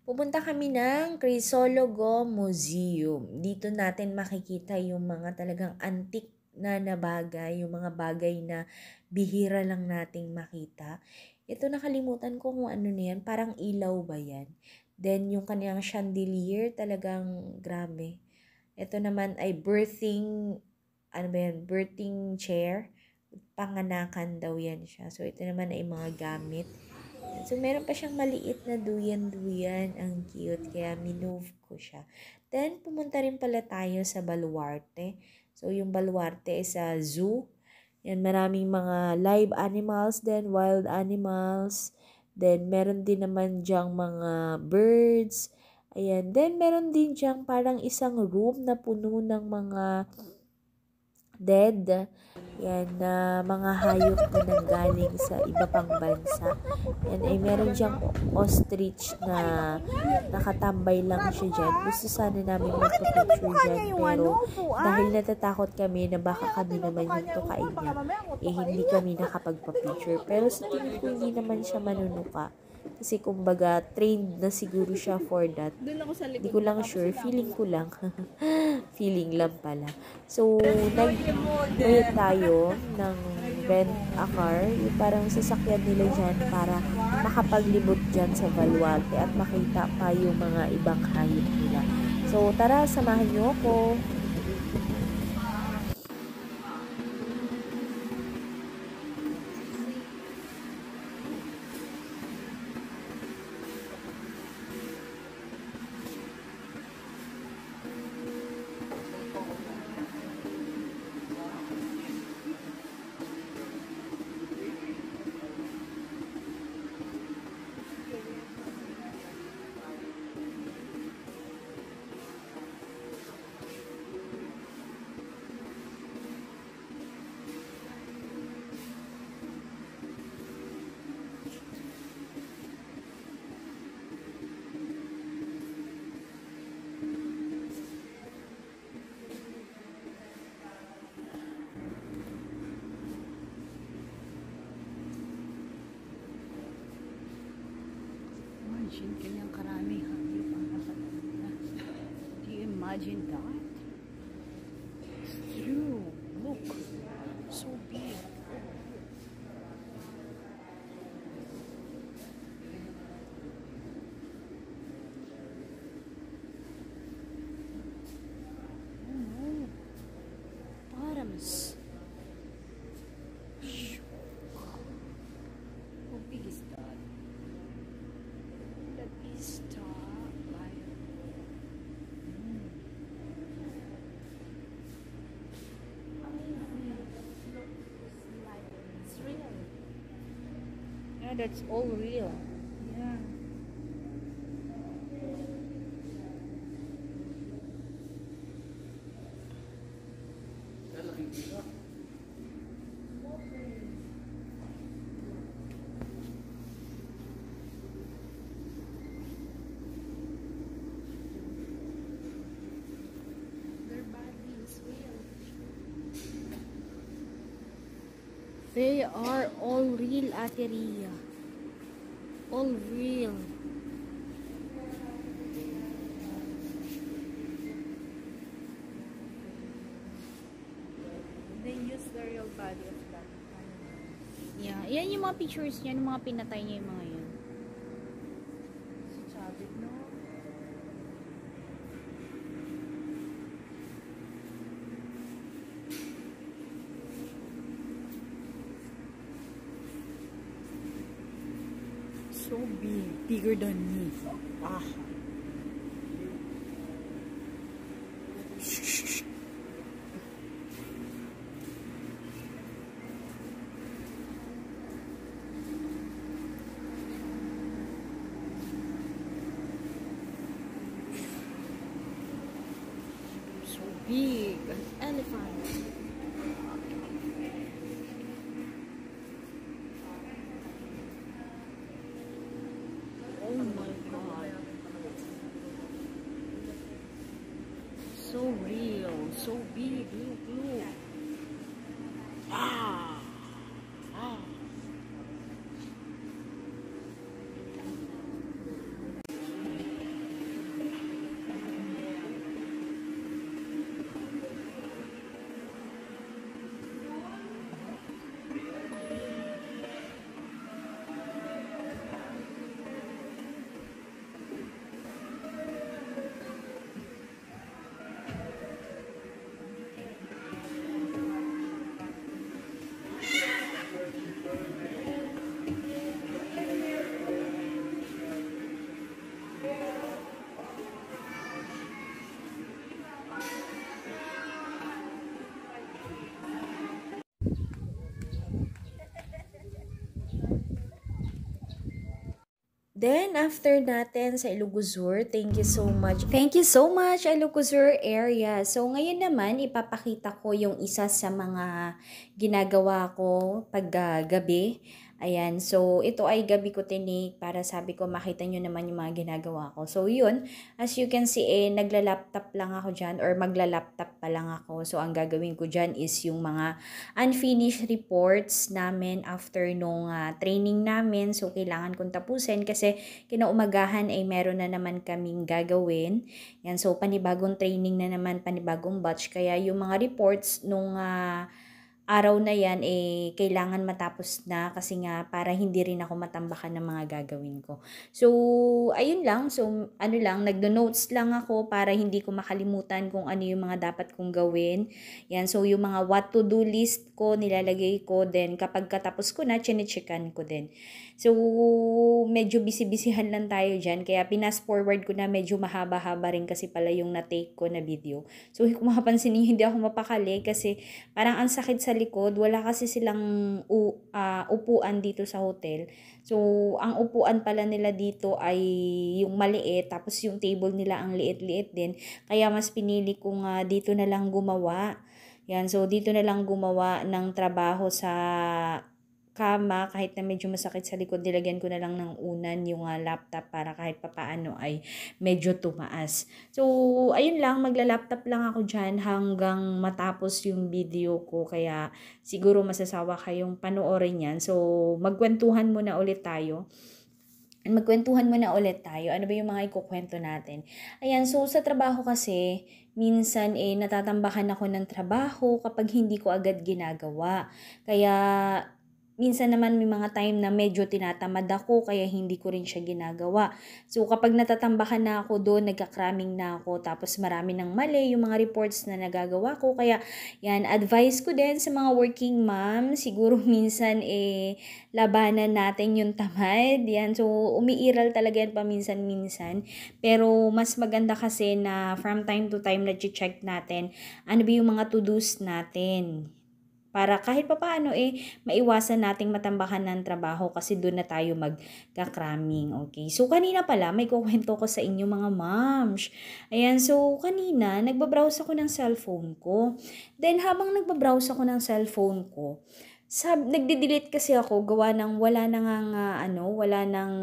Pupunta kami ng Crisologo Museum. Dito natin makikita yung mga talagang antique na nabagay, yung mga bagay na bihira lang nating makita. Ito nakalimutan ko kung ano na yan, parang ilaw ba yan? Then yung kaniyang chandelier talagang grabe. Ito naman ay birthing, ano ba yan, birthing chair. Panganakan daw yan siya. So ito naman ay mga gamit. Yan. So, meron pa siyang maliit na duyan-duyan. Ang cute. Kaya, minove ko siya. Then, pumunta rin pala tayo sa Baluarte. So, yung Baluarte is a zoo. Yan, maraming mga live animals then wild animals. Then, meron din naman dyang mga birds. Ayan. Then, meron din dyang parang isang room na puno ng mga dead. Yan, na mga hayop na nanggaling sa iba pang bansa. Yan, ay meron siyang ostrich na nakatambay lang siya dyan. Gusto sana namin magpapicture dyan, pero dahil natatakot kami na baka kami naman yung tukain niya, eh hindi kami nakapagpapicture. Pero sa tingin ko, hindi naman siya manunuka. Kasi kumbaga, trained na siguro siya for that. Doon ako sa likod. Hindi ko lang sure. Feeling ko lang. Feeling lang pala. So, nag-wait tayo ng rent a car. Yung parang sasakyan nila dyan para makapaglibot dyan sa Baluarte at makita pa yung mga ibang hayop nila. So, tara, samahan niyo ako. mention kanyang karamihan. Di imagine that. that's all real. Yeah. They are all real, Ate Yan yung mga pictures niya, yung mga pinatay niya yung mga Then, after natin sa Iluguzur, thank you so much. Thank you so much, Iluguzur area. So, ngayon naman, ipapakita ko yung isa sa mga ginagawa ko pag uh, gabi. Ayan, so ito ay gabi ko tinig para sabi ko makita nyo naman yung mga ginagawa ko. So, yun, as you can see, eh, nagla-laptop lang ako dyan or magla-laptop pa lang ako. So, ang gagawin ko dyan is yung mga unfinished reports namin after nung uh, training namin. So, kailangan kong tapusin kasi kinaumagahan ay meron na naman kaming gagawin. Yan, so panibagong training na naman, panibagong batch. Kaya yung mga reports nung uh, araw na yan eh kailangan matapos na kasi nga para hindi rin ako matambakan ng mga gagawin ko. So, ayun lang. So, ano lang, nagdo-notes lang ako para hindi ko makalimutan kung ano yung mga dapat kong gawin. Yan, so yung mga what to do list ko, nilalagay ko. Then, kapag katapos ko na, chine ko din. So, medyo busy-busyhan lang tayo dyan. Kaya pinas forward ko na medyo mahaba-haba rin kasi pala yung na-take ko na video. So, kung mapapansin niyo, hindi ako mapakali kasi parang ang sakit sa likod. Wala kasi silang uh, upuan dito sa hotel. So, ang upuan pala nila dito ay yung maliit. Tapos yung table nila ang liit-liit din. Kaya mas pinili kong nga dito na lang gumawa. Yan, so dito na lang gumawa ng trabaho sa kama, kahit na medyo masakit sa likod, nilagyan ko na lang ng unan yung uh, laptop para kahit papaano ay medyo tumaas. So, ayun lang, magla-laptop lang ako dyan hanggang matapos yung video ko. Kaya siguro masasawa kayong panoorin yan. So, magkwentuhan muna ulit tayo magkwentuhan muna ulit tayo. Ano ba yung mga ikukwento natin? Ayan, so sa trabaho kasi, minsan eh natatambakan ako ng trabaho kapag hindi ko agad ginagawa. Kaya minsan naman may mga time na medyo tinatamad ako kaya hindi ko rin siya ginagawa. So kapag natatambakan na ako doon, nagkakraming na ako tapos marami ng mali yung mga reports na nagagawa ko. Kaya yan, advice ko din sa mga working mom, siguro minsan eh labanan natin yung tamad. Yan, so umiiral talaga yan paminsan-minsan. Pero mas maganda kasi na from time to time na check natin ano ba yung mga to-dos natin para kahit papaano eh maiwasan nating matambakan ng trabaho kasi doon na tayo magka-cramming. Okay. So kanina pala may kuwento ko sa inyo mga moms. Ayan, so kanina nagbabrowse ako ng cellphone ko. Then habang nagbabrowse ako ng cellphone ko, sab nagde-delete kasi ako gawa ng wala nang uh, ano, wala nang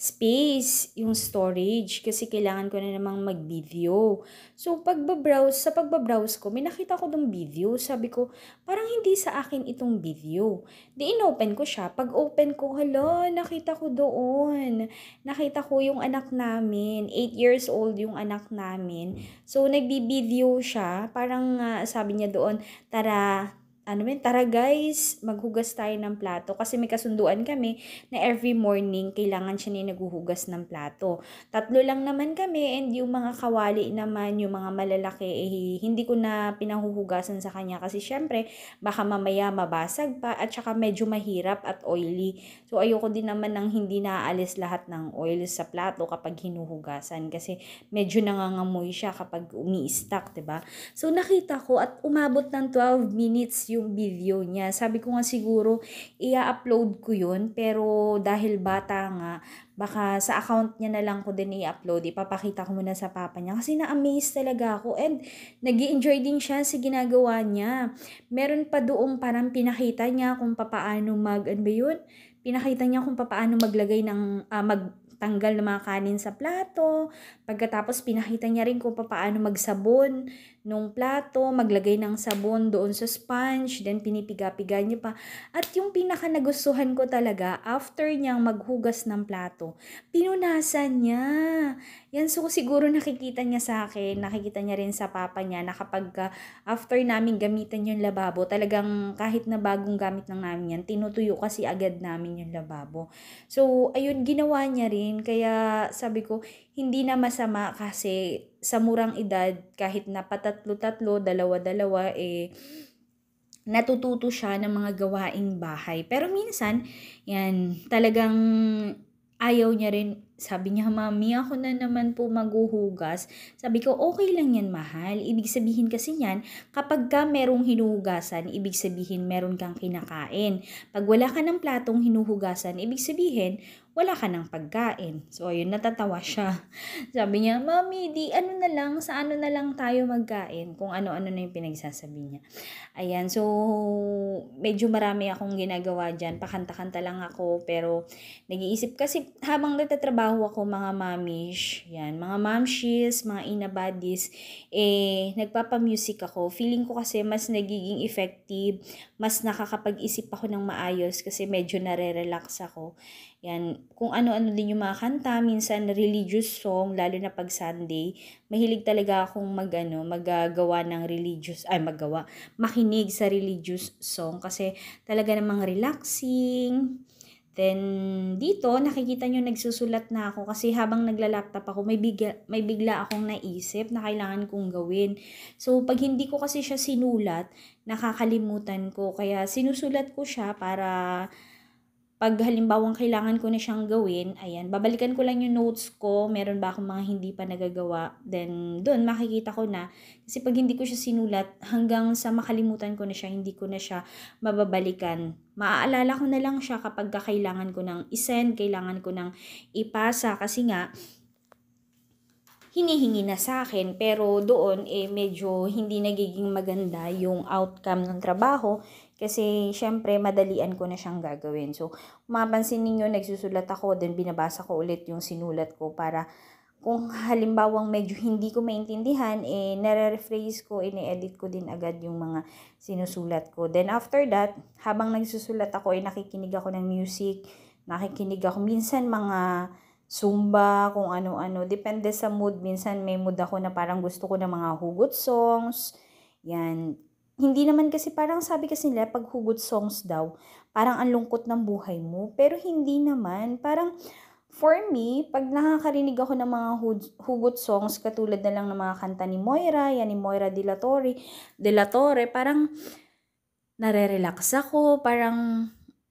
space yung storage kasi kailangan ko na namang mag-video. So, pagbabrowse, sa pagbabrowse ko, may nakita ko dong video. Sabi ko, parang hindi sa akin itong video. Di inopen ko siya. Pag open ko, hala, nakita ko doon. Nakita ko yung anak namin. 8 years old yung anak namin. So, nagbibideo siya. Parang uh, sabi niya doon, tara, ano yun, tara guys, maghugas tayo ng plato. Kasi may kasunduan kami na every morning, kailangan siya ni naghuhugas ng plato. Tatlo lang naman kami and yung mga kawali naman, yung mga malalaki, eh, hindi ko na pinahuhugasan sa kanya. Kasi syempre, baka mamaya mabasag pa at saka medyo mahirap at oily. So ayoko din naman ng hindi naaalis lahat ng oil sa plato kapag hinuhugasan. Kasi medyo nangangamoy siya kapag umi-stack, ba diba? So nakita ko at umabot ng 12 minutes yung video niya. Sabi ko nga siguro, i-upload ko yun, pero dahil bata nga, baka sa account niya na lang ko din i-upload, ipapakita ko muna sa papa niya. Kasi na-amaze talaga ako and nag enjoy din siya sa ginagawa niya. Meron pa doong parang pinakita niya kung papaano mag, ano ba yun? Pinakita niya kung papaano maglagay ng, uh, ah, mag, tanggal ng mga kanin sa plato. Pagkatapos pinakita niya rin kung paano magsabon nung plato, maglagay ng sabon doon sa sponge, then pinipiga-piga niyo pa. At yung pinaka nagustuhan ko talaga, after niyang maghugas ng plato, pinunasan niya. Yan, so siguro nakikita niya sa akin, nakikita niya rin sa papa niya na kapag ah, after namin gamitan yung lababo, talagang kahit na bagong gamit ng namin yan, tinutuyo kasi agad namin yung lababo. So, ayun, ginawa niya rin. Kaya sabi ko, hindi na masama kasi sa murang edad, kahit na patatlo-tatlo, dalawa-dalawa, eh, natututo siya ng mga gawaing bahay. Pero minsan, yan, talagang ayaw niya rin, sabi niya, mami, ako na naman po maghuhugas. Sabi ko, okay lang yan, mahal. Ibig sabihin kasi niyan, kapag ka merong hinuhugasan, ibig sabihin meron kang kinakain. Pag wala ka ng platong hinuhugasan, ibig sabihin wala ka ng pagkain. So, ayun, natatawa siya. Sabi niya, Mami, di ano na lang, sa ano na lang tayo magkain. Kung ano-ano na yung pinagsasabi niya. Ayan, so, medyo marami akong ginagawa dyan. Pakanta-kanta lang ako, pero nag-iisip kasi habang natatrabaho ako, mga mamish, yan, mga mamshies, mga inabadis, eh, nagpapamusic ako. Feeling ko kasi mas nagiging effective, mas nakakapag-isip ako ng maayos kasi medyo nare-relax ako. Yan, kung ano-ano din yung mga kanta, minsan religious song, lalo na pag Sunday, mahilig talaga akong magano ano, magagawa ng religious, ay maggawa, makinig sa religious song kasi talaga namang relaxing, Then, dito, nakikita nyo nagsusulat na ako kasi habang nagla ako, may bigla, may bigla akong naisip na kailangan kong gawin. So, pag hindi ko kasi siya sinulat, nakakalimutan ko. Kaya, sinusulat ko siya para pag halimbawang kailangan ko na siyang gawin, ayan, babalikan ko lang yung notes ko, meron ba akong mga hindi pa nagagawa, then doon makikita ko na, kasi pag hindi ko siya sinulat, hanggang sa makalimutan ko na siya, hindi ko na siya mababalikan. Maaalala ko na lang siya kapag kailangan ko ng isend, kailangan ko ng ipasa, kasi nga, hinihingi na sa akin pero doon eh medyo hindi nagiging maganda yung outcome ng trabaho kasi, syempre, madalian ko na siyang gagawin. So, mapansin ninyo, nagsusulat ako, then binabasa ko ulit yung sinulat ko para kung halimbawang medyo hindi ko maintindihan, eh, nare-rephrase ko, ine-edit ko din agad yung mga sinusulat ko. Then, after that, habang nagsusulat ako, eh, nakikinig ako ng music, nakikinig ako minsan mga sumba, kung ano-ano. Depende sa mood. Minsan may mood ako na parang gusto ko ng mga hugot songs. Yan, hindi naman kasi parang sabi kasi nila pag hugot songs daw, parang ang lungkot ng buhay mo. Pero hindi naman. Parang for me, pag nakakarinig ako ng mga hugot songs, katulad na lang ng mga kanta ni Moira, yan ni Moira De La Torre, De La Torre parang nare-relax ako, parang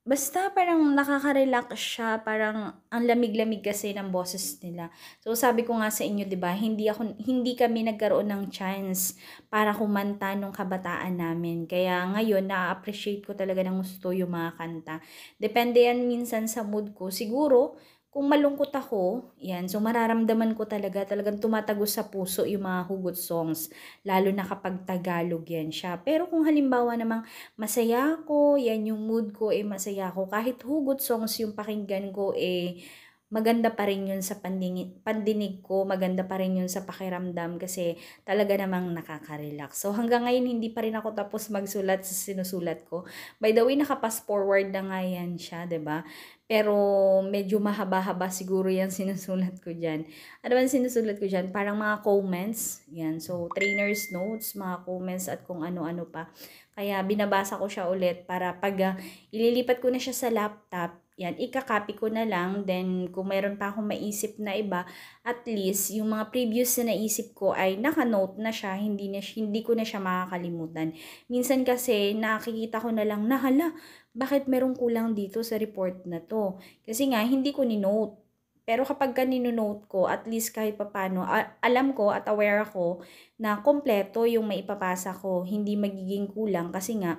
basta parang nakaka-relax siya, parang ang lamig-lamig kasi ng boses nila. So sabi ko nga sa inyo, 'di ba, hindi ako hindi kami nagkaroon ng chance para kumanta nung kabataan namin. Kaya ngayon na-appreciate ko talaga ng gusto yung mga kanta. Depende yan minsan sa mood ko. Siguro kung malungkot ako, yan, so mararamdaman ko talaga, talagang tumatagos sa puso yung mga hugot songs, lalo na kapag Tagalog yan siya. Pero kung halimbawa namang masaya ako, yan yung mood ko, eh masaya ako, kahit hugot songs yung pakinggan ko, eh maganda pa rin yun sa pandinig, pandinig ko, maganda pa rin yun sa pakiramdam kasi talaga namang nakaka-relax. So hanggang ngayon hindi pa rin ako tapos magsulat sa sinusulat ko. By the way, nakapas forward na nga yan siya, ba diba? Pero medyo mahaba-haba siguro yan sinusulat ko dyan. Ano ba sinusulat ko dyan? Parang mga comments. Yan. So, trainer's notes, mga comments at kung ano-ano pa. Kaya binabasa ko siya ulit para pag uh, ililipat ko na siya sa laptop, yan, ikakopy ko na lang. Then, kung meron pa akong maisip na iba, at least, yung mga previous na naisip ko ay nakanote na siya. Hindi, na, hindi ko na siya makakalimutan. Minsan kasi, nakikita ko na lang, nahala, bakit merong kulang dito sa report na to? Kasi nga, hindi ko ni-note. Pero kapag ka ninonote ko, at least kahit papano, alam ko at aware ako na kompleto yung maipapasa ko. Hindi magiging kulang kasi nga,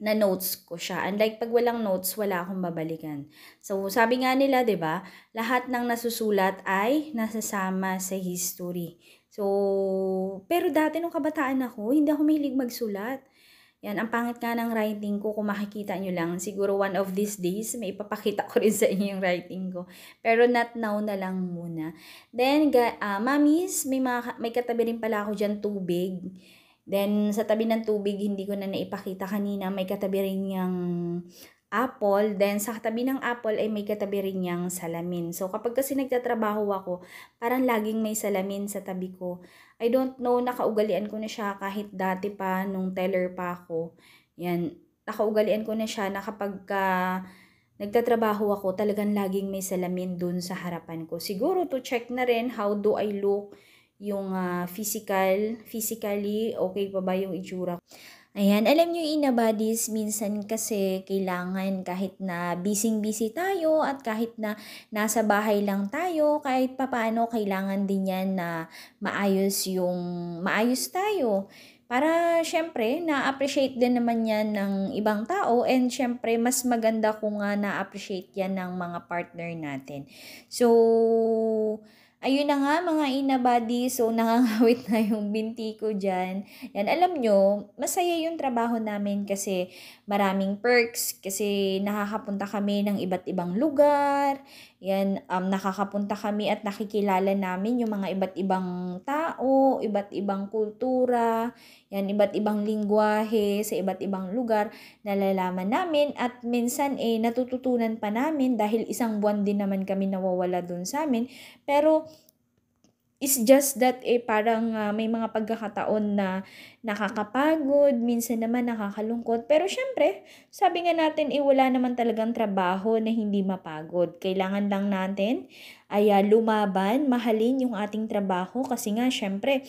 na notes ko siya. And like, pag walang notes, wala akong babalikan. So, sabi nga nila, 'di ba? Lahat ng nasusulat ay nasasama sa history. So, pero dati nung kabataan ako, hindi ako mahilig magsulat. Yan, ang pangit nga ng writing ko, kung makikita nyo lang, siguro one of these days, may ipapakita ko rin sa inyo yung writing ko. Pero not now na lang muna. Then, uh, mamis, may, mga, may katabi rin pala ako dyan, tubig. Then, sa tabi ng tubig, hindi ko na naipakita kanina, may katabi rin yung apple, then sa katabi ng apple ay may katabi rin niyang salamin. So kapag kasi nagtatrabaho ako, parang laging may salamin sa tabi ko. I don't know, nakaugalian ko na siya kahit dati pa, nung teller pa ako. Yan, nakaugalian ko na siya na kapag uh, nagtatrabaho ako, talagang laging may salamin dun sa harapan ko. Siguro to check na rin how do I look yung uh, physical, physically, okay pa ba yung itsura ko. Ayan, alam nyo ina buddies, minsan kasi kailangan kahit na busy-busy tayo at kahit na nasa bahay lang tayo, kahit papaano kailangan din yan na maayos yung maayos tayo. Para syempre, na-appreciate din naman yan ng ibang tao and syempre, mas maganda kung nga na-appreciate yan ng mga partner natin. So, Ayun na nga mga inabody, so nangangawit na yung binti ko dyan. Yan, alam nyo, masaya yung trabaho namin kasi maraming perks, kasi nakakapunta kami ng iba't ibang lugar, yan, um, nakakapunta kami at nakikilala namin yung mga iba't ibang tao, iba't ibang kultura, yan, iba't ibang lingwahe sa iba't ibang lugar. Nalalaman namin at minsan eh natututunan pa namin dahil isang buwan din naman kami nawawala dun sa amin. Pero is just that eh parang uh, may mga pagkakataon na nakakapagod, minsan naman nakakalungkot. Pero syempre, sabi nga natin eh wala naman talagang trabaho na hindi mapagod. Kailangan lang natin ay uh, lumaban, mahalin yung ating trabaho kasi nga syempre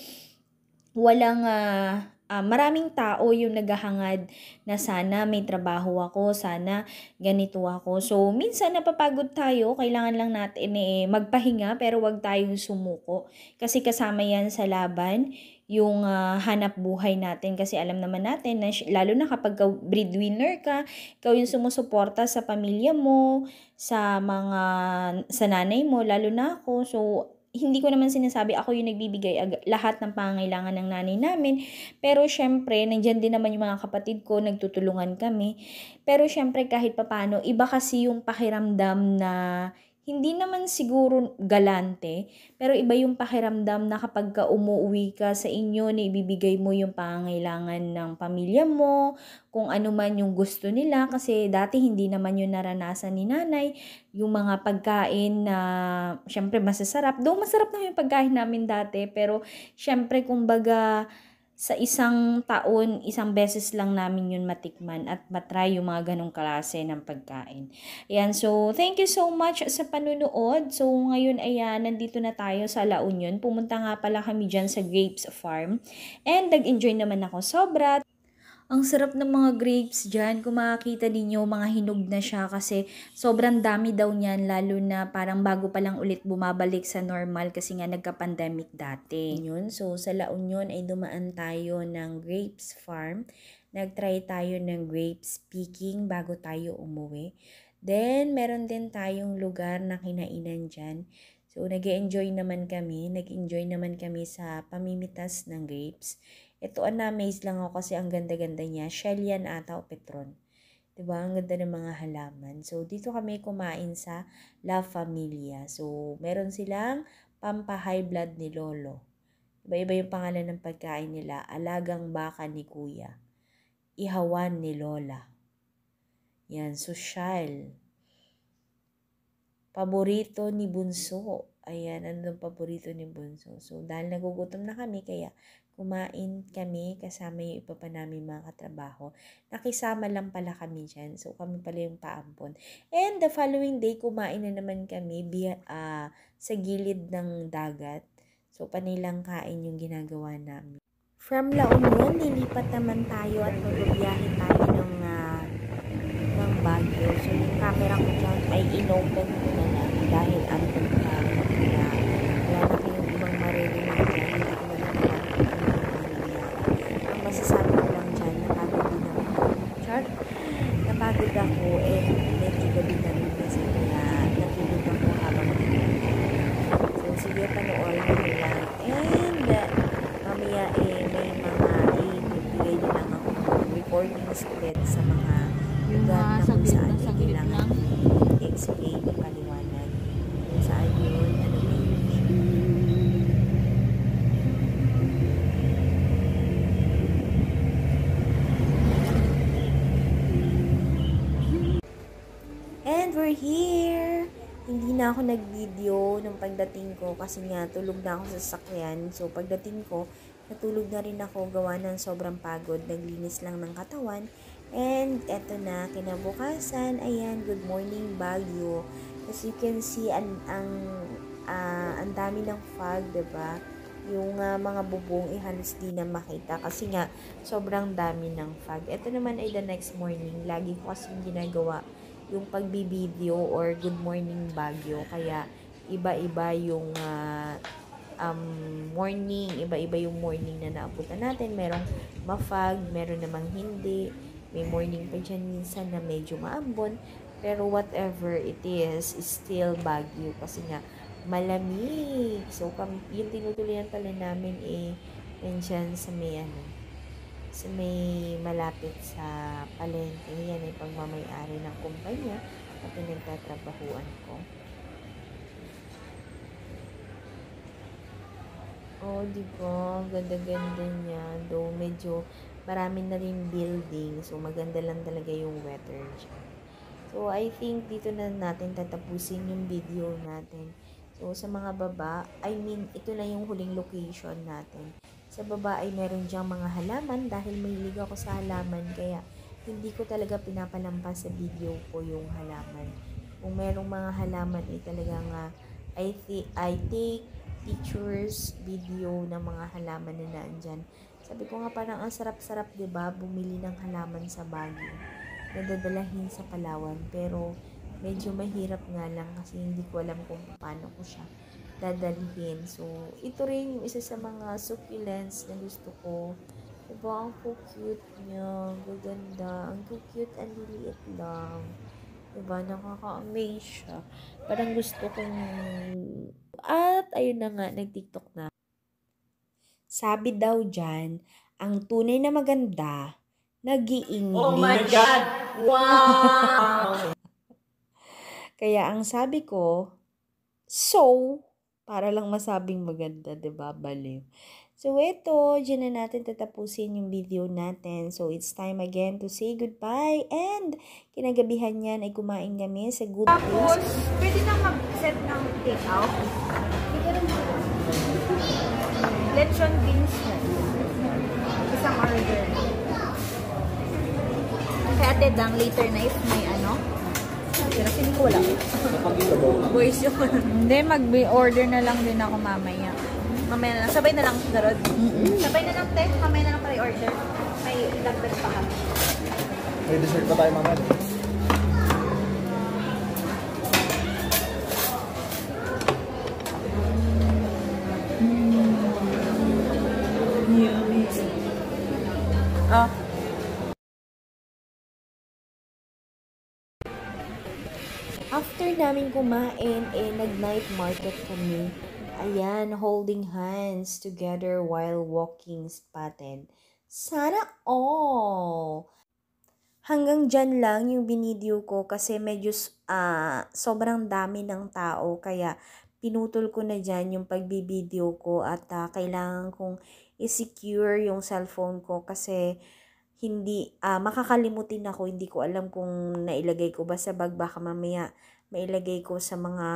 walang uh, uh, maraming tao yung naghahangad na sana may trabaho ako, sana ganito ako. So, minsan napapagod tayo, kailangan lang natin eh, magpahinga pero wag tayong sumuko. Kasi kasama yan sa laban, yung uh, hanap buhay natin kasi alam naman natin na lalo na kapag breadwinner ka, ikaw yung sumusuporta sa pamilya mo, sa mga sa nanay mo lalo na ako. So hindi ko naman sinasabi ako yung nagbibigay ag- lahat ng pangangailangan ng nanay namin. Pero syempre, nandiyan din naman yung mga kapatid ko, nagtutulungan kami. Pero syempre, kahit papano, iba kasi yung pakiramdam na hindi naman siguro galante, pero iba yung pakiramdam na kapag ka umuwi ka sa inyo, na ibibigay mo yung pangangailangan ng pamilya mo, kung ano man yung gusto nila, kasi dati hindi naman yun naranasan ni nanay, yung mga pagkain na syempre masasarap. doon masarap na yung pagkain namin dati, pero syempre kumbaga sa isang taon, isang beses lang namin yun matikman at matry yung mga ganong klase ng pagkain. Ayan, so thank you so much sa panunood. So ngayon, ayan, nandito na tayo sa La Union. Pumunta nga pala kami dyan sa Grapes Farm. And nag-enjoy naman ako sobra. Ang sarap ng mga grapes dyan. Kung makakita ninyo, mga hinog na siya kasi sobrang dami daw niyan lalo na parang bago pa lang ulit bumabalik sa normal kasi nga nagka-pandemic dati. Yun, so sa La Union ay dumaan tayo ng grapes farm. Nag-try tayo ng grapes picking bago tayo umuwi. Then, meron din tayong lugar na kinainan dyan. So, nag enjoy naman kami. Nag-enjoy naman kami sa pamimitas ng grapes. Ito, na-amaze lang ako kasi ang ganda-ganda niya. Shell yan ata o Petron. Diba? Ang ganda ng mga halaman. So, dito kami kumain sa La Familia. So, meron silang Pampa Blood ni Lolo. Iba-iba yung pangalan ng pagkain nila. Alagang baka ni Kuya. Ihawan ni Lola. Yan, social. Paborito ni Bunso. Ayan, ano ang paborito ni Bunso. So, dahil nagugutom na kami, kaya kumain kami kasama yung iba pa namin mga katrabaho. Nakisama lang pala kami dyan. So, kami pala yung paampon. And the following day, kumain na naman kami biya, uh, sa gilid ng dagat. So, panilang kain yung ginagawa namin. From La Union, nilipat naman tayo at magbibiyahe tayo ng, uh, ng Baguio. So, yung camera ko dyan ay inopen ko na lang dahil ang char. Napagod ako eh medyo gabi na rin kasi kaya natulog ako habang So sige panoorin na ako nag-video nung pagdating ko kasi nga tulog na ako sa sasakyan. So, pagdating ko, natulog na rin ako gawa ng sobrang pagod. Naglinis lang ng katawan. And, eto na, kinabukasan, ayan, good morning, Baguio. As you can see, ang, ang, uh, ang dami ng fog, ba diba? Yung uh, mga bubong, eh, din na makita kasi nga, sobrang dami ng fog. Ito naman ay the next morning. Lagi ko kasi ginagawa yung pagbibideo or good morning Baguio. Kaya iba-iba yung uh, um, morning, iba-iba yung morning na naabutan natin. Merong mafag, meron namang hindi. May morning pa dyan minsan na medyo maambon. Pero whatever it is, is still Baguio kasi nga malamig. So, yung tinutuloyan pala namin eh, nandyan sa may ano, sa may malapit sa palengke. Yan ay pagmamayari ng kumpanya na pinagtatrabahuan ko. Oh, di ba? Ganda-ganda niya. Though medyo marami na rin building. So, maganda lang talaga yung weather dyan. So, I think dito na natin tatapusin yung video natin. So, sa mga baba, I mean, ito na yung huling location natin. Sa baba ay meron diyang mga halaman dahil mahilig ako sa halaman kaya hindi ko talaga pinapalampas sa video ko yung halaman. Kung merong mga halaman ay eh, talagang uh, I, th- I take pictures, video ng mga halaman na naandyan. Sabi ko nga parang ang sarap-sarap ba diba, bumili ng halaman sa Baguio na dadalahin sa Palawan pero medyo mahirap nga lang kasi hindi ko alam kung paano ko siya dadalhin. So, ito rin yung isa sa mga succulents na gusto ko. Diba? Ang cute niya. Gaganda. Ang cute. and liliit lang. Diba? Nakaka-amaze siya. Parang gusto kong... At, ayun na nga, nag-tiktok na. Sabi daw dyan, ang tunay na maganda, nag Oh my God! Wow! Kaya ang sabi ko, so, para lang masabing maganda, ba diba? Baliw. So, ito, dyan na natin tatapusin yung video natin. So, it's time again to say goodbye. And, kinagabihan yan ay kumain kami sa good place. pwede na mag-set ng take-out. Lechon beans. Isang order. Kaya, Ate Dang, later na if may ano, pera. Sino ko wala? Boys yun. Hindi, mag-order na lang din ako mamaya. Mamaya na lang. Sabay na lang, Garod. Mm Sabay na lang, te. Mamaya na lang para i-order. May dagdag pa kami. May dessert pa tayo mamaya. Mm. Yummy. Oh. After namin kumain, eh, nag-night market kami. Ayan, holding hands together while walking spotted. Sana all! Hanggang dyan lang yung binidyo ko kasi medyo uh, sobrang dami ng tao. Kaya pinutol ko na dyan yung pagbibideo ko at uh, kailangan kong i-secure yung cellphone ko kasi hindi uh, makakalimutin ako, hindi ko alam kung nailagay ko ba sa bag, baka mamaya mailagay ko sa mga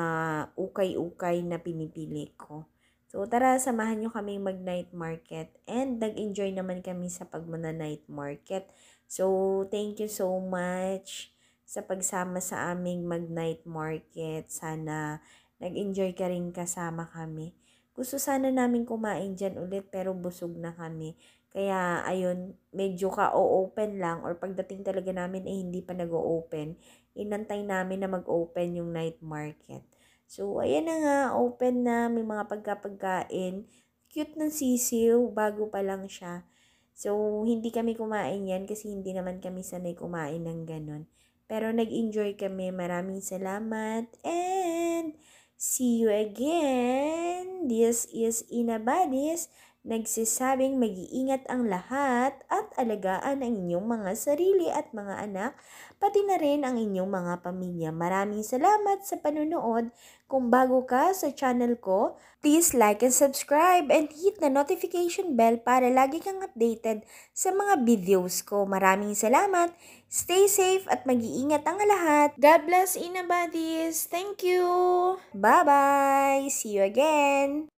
ukay-ukay na pinipili ko. So tara, samahan nyo kami mag-night market and nag-enjoy naman kami sa pagmana night market. So thank you so much sa pagsama sa aming mag-night market. Sana nag-enjoy ka rin kasama kami. Gusto sana namin kumain dyan ulit pero busog na kami. Kaya, ayun, medyo ka-open lang or pagdating talaga namin eh hindi pa nag-open, inantay namin na mag-open yung night market. So, ayan na nga, open na, may mga pagkapagkain. Cute ng sisiw, bago pa lang siya. So, hindi kami kumain yan kasi hindi naman kami sanay kumain ng ganun. Pero nag-enjoy kami, maraming salamat and see you again. This is Ina Badis nagsisabing mag-iingat ang lahat at alagaan ang inyong mga sarili at mga anak, pati na rin ang inyong mga pamilya. Maraming salamat sa panonood. Kung bago ka sa channel ko, please like and subscribe and hit the notification bell para lagi kang updated sa mga videos ko. Maraming salamat. Stay safe at mag-iingat ang lahat. God bless in Inabadis. Thank you. Bye-bye. See you again.